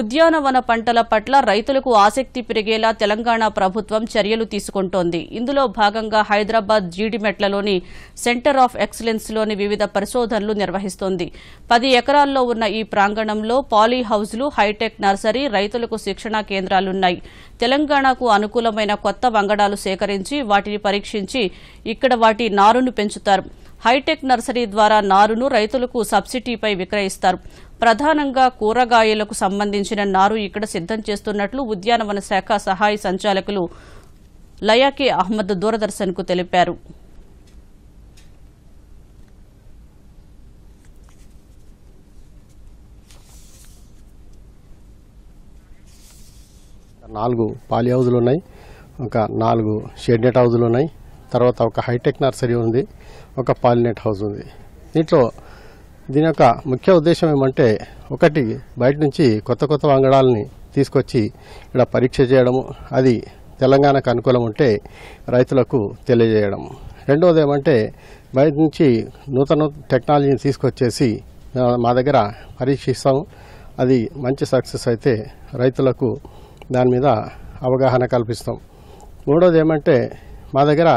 ఉద్యానవన పంటల పట్ల రైతులకు ఆసక్తి పెరిగేలా తెలంగాణ ప్రభుత్వం చర్యలు తీసుకుంటోంది ఇందులో భాగంగా హైదరాబాద్ జీడిమెట్లలోని సెంటర్ ఆఫ్ ఎక్సలెన్స్లోని వివిధ పరిశోధనలు నిర్వహిస్తోంది పది ఎకరాల్లో ఉన్న ఈ ప్రాంగణంలో పాలీ హైటెక్ నర్సరీ రైతులకు శిక్షణా కేంద్రాలున్నాయి తెలంగాణకు అనుకూలమైన కొత్త వంగడాలు సేకరించి వాటిని పరీక్షించి ఇక్కడ వాటి నారును పెంచుతారు హైటెక్ నర్సరీ ద్వారా నారును రైతులకు సబ్సిడీపై విక్రయిస్తారు ప్రధానంగా కూరగాయలకు సంబంధించిన నారు ఇక్కడ సిద్దం చేస్తున్నట్లు ఉద్యానవన శాఖ సహాయ సంచాలకులు లయాకే అహ్మద్ దూరదర్శన్కు తెలిపారు నాలుగు పాలి హౌజులు ఉన్నాయి ఒక నాలుగు షెడ్నెట్ హౌజులు ఉన్నాయి తర్వాత ఒక హైటెక్ నర్సరీ ఉంది ఒక పాలినెట్ హౌస్ ఉంది దీంట్లో దీని యొక్క ముఖ్య ఉద్దేశం ఏమంటే ఒకటి బయట నుంచి కొత్త కొత్త వంగడాలని తీసుకొచ్చి ఇక్కడ పరీక్ష చేయడము అది తెలంగాణకు అనుకూలం ఉంటే రైతులకు తెలియజేయడం రెండవది ఏమంటే బయట నుంచి నూతన టెక్నాలజీని తీసుకొచ్చేసి మా దగ్గర పరీక్షిస్తాము అది మంచి సక్సెస్ అయితే రైతులకు దాని మీద అవగాహన కల్పిస్తాం మూడోది ఏమంటే మా దగ్గర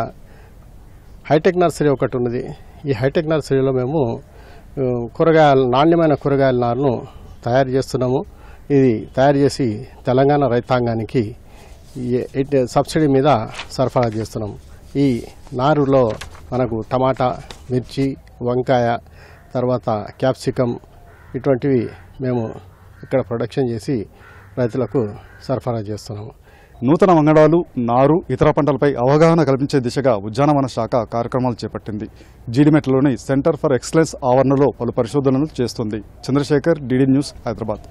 హైటెక్ నర్సరీ ఒకటి ఉన్నది ఈ హైటెక్ నర్సరీలో మేము కూరగాయల నాణ్యమైన కూరగాయల నారును తయారు చేస్తున్నాము ఇది తయారు చేసి తెలంగాణ రైతాంగానికి సబ్సిడీ మీద సరఫరా చేస్తున్నాం ఈ నారులో మనకు టమాటా మిర్చి వంకాయ తర్వాత క్యాప్సికం ఇటువంటివి మేము ఇక్కడ ప్రొడక్షన్ చేసి రైతులకు సరఫరా చేస్తున్నాము నూతన వంగడాలు నారు ఇతర పంటలపై అవగాహన కల్పించే దిశగా ఉద్యానవన శాఖ కార్యక్రమాలు చేపట్టింది జీడిమెట్లలోని సెంటర్ ఫర్ ఎక్సలెన్స్ ఆవరణలో పలు పరిశోధనలు చేస్తుంది చంద్రశేఖర్ డీడీ న్యూస్ హైదరాబాద్